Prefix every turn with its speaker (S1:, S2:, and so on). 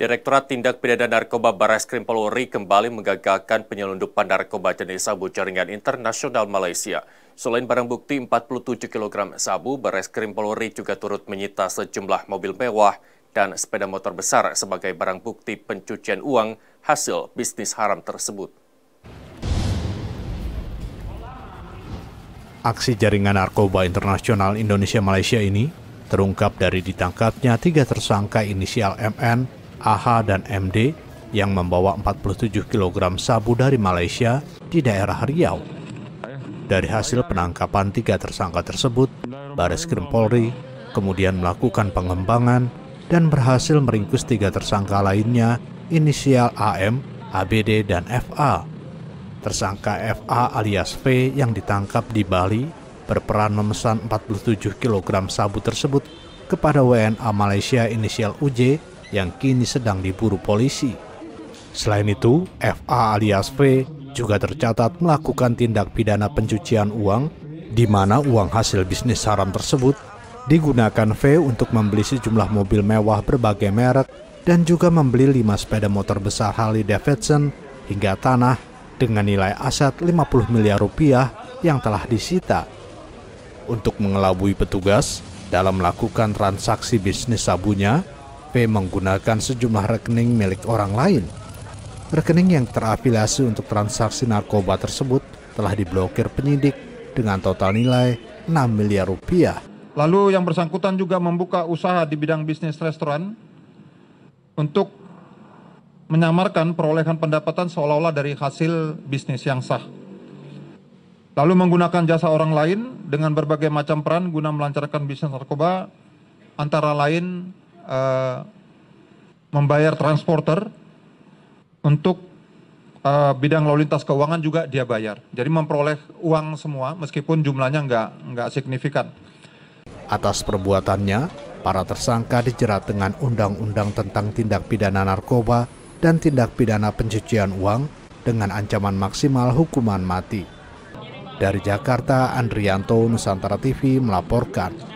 S1: Direktorat Tindak Pidana Narkoba Barreskrim Polri kembali menggagalkan penyelundupan narkoba jenis sabu jaringan internasional Malaysia. Selain barang bukti 47 kg sabu, Barreskrim Polri juga turut menyita sejumlah mobil mewah dan sepeda motor besar sebagai barang bukti pencucian uang hasil bisnis haram tersebut.
S2: Aksi jaringan narkoba internasional Indonesia-Malaysia ini terungkap dari ditangkapnya tiga tersangka inisial MN AH dan MD yang membawa 47 kg sabu dari Malaysia di daerah Riau. Dari hasil penangkapan tiga tersangka tersebut, Baris Krim Polri kemudian melakukan pengembangan dan berhasil meringkus tiga tersangka lainnya inisial AM, ABD, dan FA. Tersangka FA alias V yang ditangkap di Bali berperan memesan 47 kg sabu tersebut kepada WNA Malaysia inisial UJ yang kini sedang diburu polisi. Selain itu, FA alias V juga tercatat melakukan tindak pidana pencucian uang di mana uang hasil bisnis haram tersebut digunakan V untuk membeli sejumlah mobil mewah berbagai merek dan juga membeli 5 sepeda motor besar Harley Davidson hingga tanah dengan nilai aset 50 miliar rupiah yang telah disita. Untuk mengelabui petugas dalam melakukan transaksi bisnis sabunya, P menggunakan sejumlah rekening milik orang lain. Rekening yang terafiliasi untuk transaksi
S3: narkoba tersebut telah diblokir penyidik dengan total nilai 6 miliar rupiah. Lalu yang bersangkutan juga membuka usaha di bidang bisnis restoran untuk menyamarkan perolehan pendapatan seolah-olah dari hasil bisnis yang sah. Lalu menggunakan jasa orang lain dengan berbagai macam peran guna melancarkan bisnis narkoba antara lain Eh, membayar transporter untuk uh, bidang lalu lintas keuangan juga dia bayar. Jadi memperoleh uang semua meskipun jumlahnya nggak nggak signifikan.
S2: Atas perbuatannya, para tersangka dijerat dengan Undang-Undang tentang Tindak Pidana Narkoba dan Tindak Pidana Pencucian Uang dengan ancaman maksimal hukuman mati. Dari Jakarta, Andrianto Nusantara TV melaporkan.